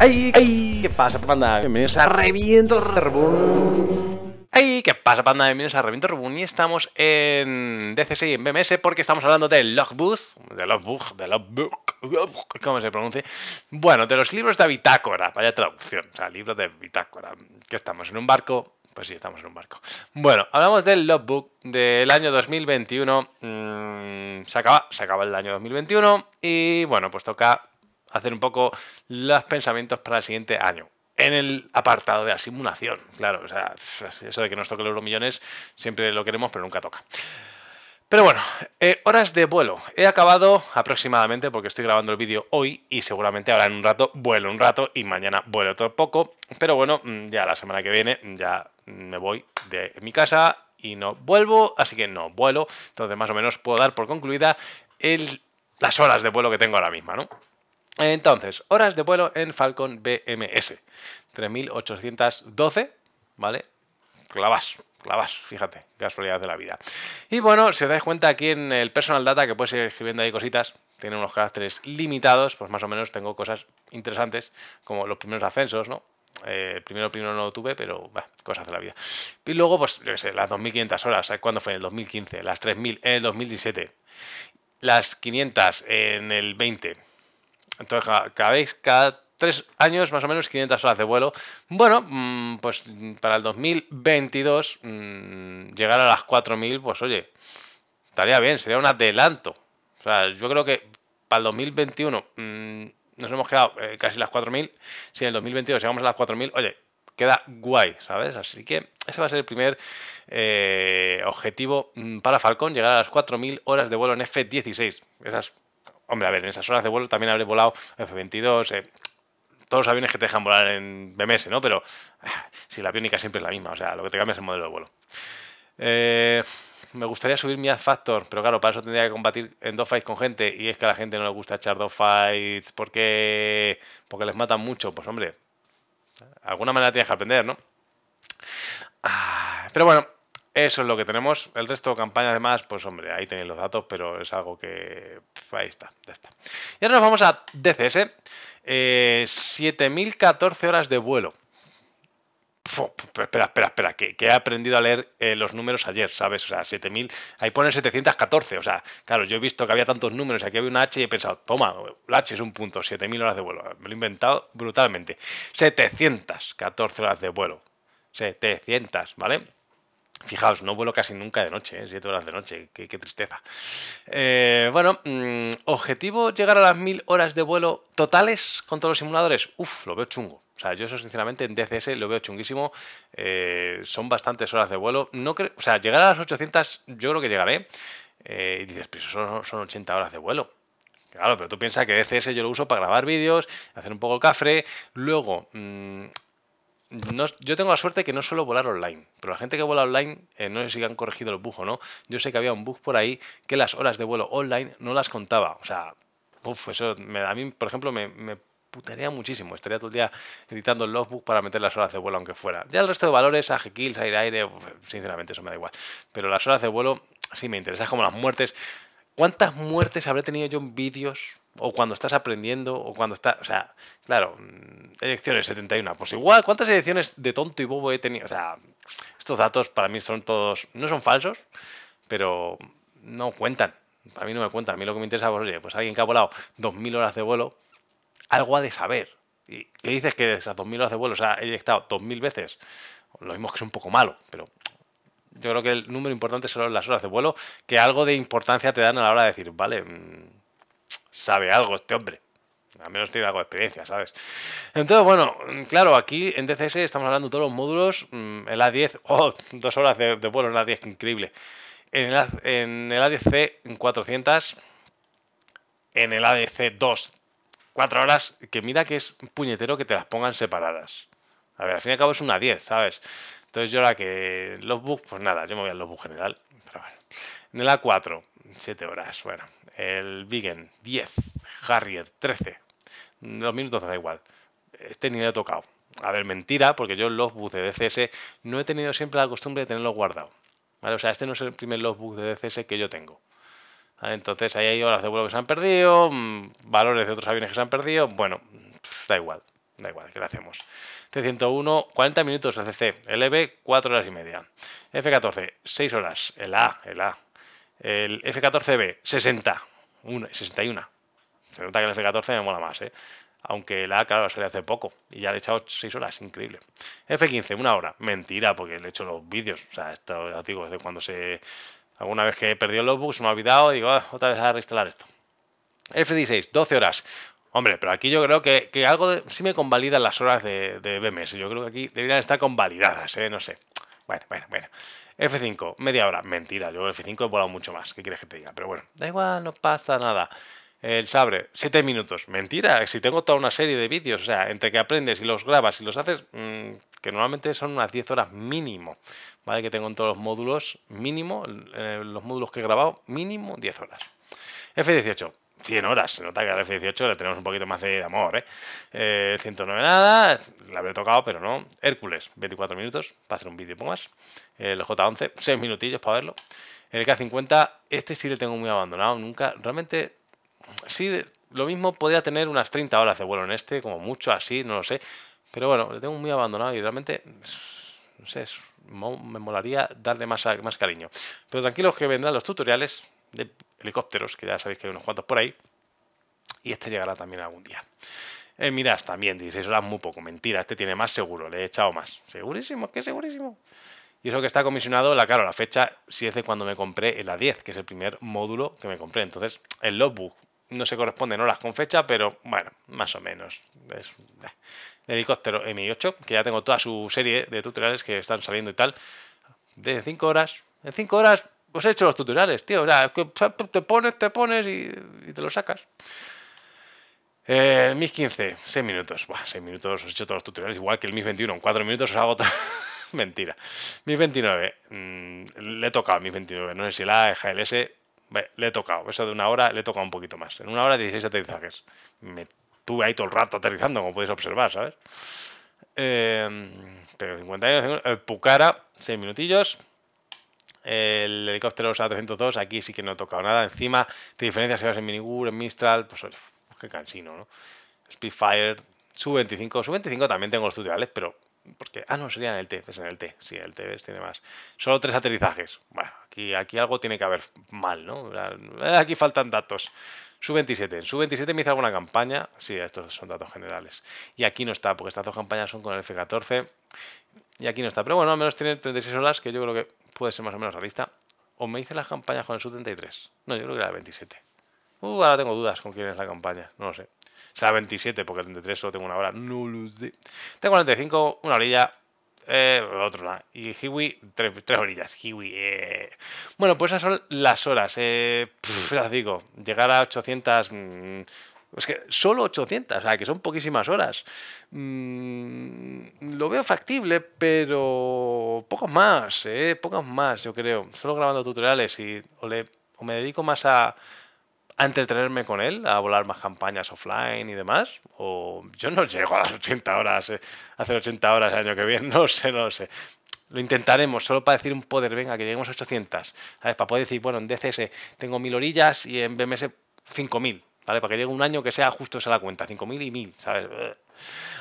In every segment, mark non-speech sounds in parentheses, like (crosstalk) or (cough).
¡Ay! ¡Ay! ¿Qué pasa, panda? Bienvenidos a Reviento Rebun. ¡Ay! ¿Qué pasa, panda? Bienvenidos a Reviento Rebun. Y estamos en DCC y en BMS porque estamos hablando del Logbook. De Logbook, de Logbook. ¿Cómo se pronuncia? Bueno, de los libros de bitácora. Vaya traducción. O sea, libros de bitácora. Que estamos en un barco. Pues sí, estamos en un barco. Bueno, hablamos del logbook del año 2021. Mm, se acaba, se acaba el año 2021 y bueno, pues toca hacer un poco los pensamientos para el siguiente año. En el apartado de la simulación, claro, o sea, eso de que nos toque los millones siempre lo queremos, pero nunca toca. Pero bueno, eh, horas de vuelo. He acabado aproximadamente, porque estoy grabando el vídeo hoy y seguramente ahora en un rato vuelo un rato y mañana vuelo otro poco. Pero bueno, mm, ya la semana que viene mm, ya me voy de mi casa y no vuelvo, así que no vuelo. Entonces más o menos puedo dar por concluida las horas de vuelo que tengo ahora mismo, ¿no? Entonces, horas de vuelo en Falcon BMS. 3.812, ¿vale? Clavas, clavas, fíjate, casualidad de la vida. Y bueno, si os dais cuenta aquí en el personal data, que puedes ir escribiendo ahí cositas, tiene unos caracteres limitados, pues más o menos tengo cosas interesantes, como los primeros ascensos, ¿no? el eh, primero, primero no lo tuve, pero cosas de la vida. Y luego, pues, yo qué sé, las 2.500 horas, ¿eh? ¿cuándo fue? En el 2015, las 3.000 en el 2017, las 500 en el 20 entonces, cada cada tres años, más o menos 500 horas de vuelo. Bueno, mm, pues mm, para el 2022, mm, llegar a las 4.000, pues oye, estaría bien, sería un adelanto. O sea, yo creo que para el 2021 nos hemos quedado eh, casi las 4.000. Si en el 2022 llegamos a las 4.000, oye, queda guay, ¿sabes? Así que ese va a ser el primer eh, objetivo para Falcón, llegar a las 4.000 horas de vuelo en F-16. Esas Hombre, a ver, en esas horas de vuelo también habré volado F-22, eh, todos los aviones que te dejan volar en BMS, ¿no? Pero ah, si la aviónica siempre es la misma, o sea, lo que te cambia es el modelo de vuelo. Eh, me gustaría subir mi ad factor, pero claro, para eso tendría que combatir en fights con gente. Y es que a la gente no le gusta echar dogfights porque, porque les matan mucho. Pues hombre, alguna manera tienes que aprender, ¿no? Ah, pero bueno, eso es lo que tenemos. El resto de campaña, además, pues hombre, ahí tenéis los datos, pero es algo que. ahí está, ya está. Y ahora nos vamos a DCS. 7014 eh, horas de vuelo. espera, espera, espera, que, he aprendido a leer eh, los números ayer, ¿sabes? O sea, 7000, ahí pone 714, o sea, claro, yo he visto que había tantos números, aquí había una H y he pensado, toma, la H es un punto, 7000 horas de vuelo, me lo he inventado brutalmente, 714 horas de vuelo, 700, ¿vale? Fijaos, no vuelo casi nunca de noche, ¿eh? siete 7 horas de noche, qué, tristeza. Eh, bueno, mm, objetivo llegar a las 1000 horas de vuelo totales con todos los simuladores. Uf, lo veo chungo. O sea, yo eso sinceramente en DCS lo veo chunguísimo. Eh, son bastantes horas de vuelo. No o sea, llegar a las 800 yo creo que llegaré. y dices, pero son, son 80 horas de vuelo. Claro, pero tú piensas que DCS yo lo uso para grabar vídeos, hacer un poco el cafre. Luego, mm, yo tengo la suerte de que no suelo volar online, pero la gente que vuela online, eh, no sé si han corregido el bug no, yo sé que había un bug por ahí que las horas de vuelo online no las contaba. O sea, uf, eso me, a mí, por ejemplo, me, putaría muchísimo. Estaría todo el día editando el logbook para meter las horas de vuelo, aunque fuera. Ya el resto de valores, AG kills, aire, aire, sinceramente eso me da igual. Pero las horas de vuelo sí me interesa, como las muertes. ¿Cuántas muertes habré tenido yo en vídeos o cuando estás aprendiendo, o cuando estás, o sea, claro, mm, elecciones 71, pues igual, ¿cuántas elecciones de tonto y bobo he tenido? O sea, estos datos para mí son todos, no son falsos, pero no cuentan, para mí no me cuentan, a mí lo que me interesa, pues oye, pues alguien que ha volado 2.000 horas de vuelo, algo ha de saber. ¿Y qué dices que esas 2.000 horas de vuelo o se ha eyectado 2.000 veces? Lo mismo que es un poco malo, pero yo creo que el número importante son las horas de vuelo, que algo de importancia te dan a la hora de decir, vale, mm, sabe algo este hombre. Al menos tiene algo de experiencia, ¿sabes? Entonces, bueno, claro, aquí en DCS estamos hablando de todos los módulos. Mm, el A10, (laughs) o dos horas de, vuelo en el A10, increíble. En el, en el 400. En el ADC2, 4 horas. Que mira que es puñetero que te las pongan separadas. A ver, al fin y al cabo es una 10, ¿sabes? Entonces yo ahora que los bugs, pues nada, yo me voy al los general. Pero en el A4, 7 horas. Bueno, el Vigen, 10. Harrier, 13. Los minutos da igual. Este ni le he tocado. A ver, mentira, porque yo los bus de DCS no he tenido siempre la costumbre de tenerlo guardado. ¿Vale? O sea, este no es el primer logbook de DCS que yo tengo. Entonces ahí hay horas de vuelo que se han perdido, mm, valores de otros aviones que se han perdido. Bueno, da igual, da igual, ¿qué le hacemos? c 101 40 minutos de CC, el EB, 4 horas y media. F14, 6 horas, el A, el A, el F-14B, 60. 61. Se nota que el F-14 me mola más, ¿eh? Aunque la, claro, salió hace poco y ya le he echado 6 horas, increíble. F-15, una hora. Mentira, porque le he hecho los vídeos. O sea, esto, digo, desde cuando se... Alguna vez que he perdido los bugs, me ha olvidado y digo, ah, otra vez a reinstalar esto. F-16, 12 horas. Hombre, pero aquí yo creo que, algo sí me convalida las horas de, de, BMS. Yo creo que aquí deberían estar convalidadas, ¿eh? No sé. Bueno, bueno, bueno. F5, media hora. Mentira, yo el F5 he volado mucho más. ¿Qué quieres que te diga? Pero bueno, da igual, no pasa nada. El sabre, 7 minutos. Mentira, si tengo toda una serie de vídeos, o sea, entre que aprendes y los grabas y los haces, mm, que normalmente son unas 10 horas mínimo, ¿vale? Que tengo en todos los módulos, mínimo, eh, los módulos que he grabado, mínimo 10 horas. F18, 100 horas. Se nota que al F-18 le tenemos un poquito más de amor, ¿eh? eh 109 nada, la habré tocado, pero no. Hércules, 24 minutos para hacer un vídeo poco más. El J-11, 6 minutillos para verlo. El K-50, este sí le tengo muy abandonado, nunca. Realmente, sí, lo mismo podría tener unas 30 horas de vuelo en este, como mucho así, no lo sé. Pero bueno, le tengo muy abandonado y realmente no sé, me molaría darle más, más cariño. Pero tranquilos que vendrán los tutoriales de helicópteros, que ya sabéis que hay unos cuantos por ahí, y este llegará también algún día. Eh, mirad, también 16 horas, ah, muy poco, mentira, este tiene más seguro, le he echado más. Segurísimo, que segurísimo. Y eso que está comisionado, la claro, la fecha si es de cuando me compré el A10, que es el primer módulo que me compré. Entonces, el logbook no se corresponde en horas con fecha, pero bueno, más o menos. Es eh, el helicóptero Mi8, que ya tengo toda su serie de tutoriales que están saliendo y tal, de 5 horas. En 5 horas os pues he hecho los tutoriales, tío. O sea, te pones, te pones y, te lo sacas. MIS 15, 6 minutos. Buah, 6 minutos, os he hecho todos los tutoriales, igual que el MIS 21. En 4 minutos os hago (laughs) Mentira. MIS 29, mm, le he tocado MIS 29. No sé si la A, le he tocado. Eso de una hora le he tocado un poquito más. En una hora 16 aterrizajes. Me tuve ahí todo el rato aterrizando, como podéis observar, ¿sabes? Eh, pero 50 Pucara, 6 minutillos el helicóptero a 302, aquí sí que no he tocado nada. Encima, te diferencias si vas en Minigur, en Mistral, pues qué cansino, ¿no? speedfire Su 25, sub 25 también tengo los tutoriales, pero. Porque, ah, no, sería en el T, es en el T, sí, el T tiene más. Solo tres aterrizajes. Bueno, aquí, aquí algo tiene que haber mal, ¿no? Eh, aquí faltan datos. Su 27. En Su 27 me hice alguna campaña. Sí, estos son datos generales. Y aquí no está, porque estas dos campañas son con el F-14 y aquí no está. Pero bueno, al menos tiene 36 horas, que yo creo que puede ser más o menos realista. O me hice la campaña con el sub 33 No, yo creo que era el 27. Uh, ahora tengo dudas con quién es la campaña. No lo sé. Será 27, porque el 33 solo tengo una hora. No lo sé. Tengo 45, una orilla. Eh, otro lado. Y Hiwi, tres, orillas. Hiwi, eh. Bueno, pues esas son las horas. Eh, digo. Llegar a 800. Mm, es que solo 800, o sea, que son poquísimas horas. Mmm lo veo factible, pero pocos más, ¿eh? pocos más, yo creo. Solo grabando tutoriales y o, le, o me dedico más a, entretenerme con él, a volar más campañas offline y demás. O yo no (laughs) llego a las 80 horas, eh, hacer 80 horas el año que viene, (laughs) no sé, no sé. Lo intentaremos, solo para decir un poder, venga, que lleguemos a 800. ¿sabes? Para poder decir, bueno, en DCS tengo mil orillas y en BMS 5000. ¿vale? Para que llegue un año que sea justo esa la cuenta, 5.000 y 1.000, ¿sabes?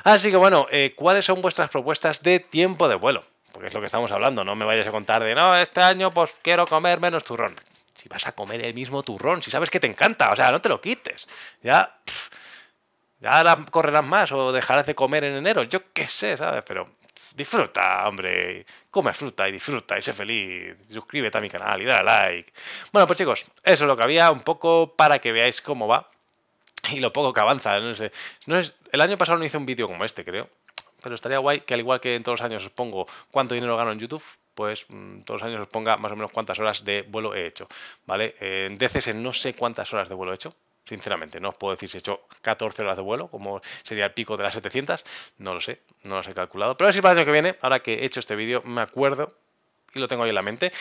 Así que bueno, eh, ¿cuáles son vuestras propuestas de tiempo de vuelo? Porque es lo que estamos hablando, no me vayas a contar de, no, este año pues quiero comer menos turrón. Si vas a comer el mismo turrón, si sabes que te encanta, o sea, no te lo quites. Ya, ya correrás más o dejarás de comer en enero, yo qué sé, ¿sabes? Pero disfruta, hombre. Come fruta y disfruta y sé feliz. Suscríbete a mi canal y dale like. Bueno, pues chicos, eso es lo que había un poco para que veáis cómo va (laughs) y lo poco que avanza, no sé. No es, el año pasado no hice un vídeo como este, creo. Pero estaría guay que al igual que en todos los años os pongo cuánto dinero gano en YouTube, pues mm, todos los años os ponga más o menos cuántas horas de vuelo he hecho, ¿vale? En DCS no sé cuántas horas de vuelo he hecho, sinceramente, no os puedo decir si he hecho 14 horas de vuelo, como sería el pico de las 700, no lo sé, no las he calculado, pero si para el año que viene, ahora que he hecho este vídeo, me acuerdo lo tengo ahí en la mente.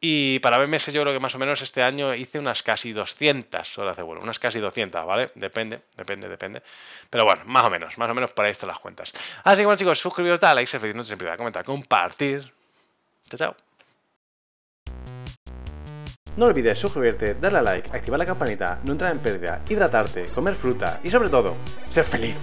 Y para BMS yo creo que más o menos este año hice unas casi 200 horas de vuelo, unas casi 200, ¿vale? Depende, depende, depende. Pero bueno, más o menos, más o menos para esto las cuentas. Así que bueno chicos, suscribiros, a like, ser feliz, no te comentar, compartir. Chao, chao. No olvides suscribirte, darle a like, activar la campanita, no entrar en pérdida, hidratarte, comer fruta y sobre todo, ser feliz,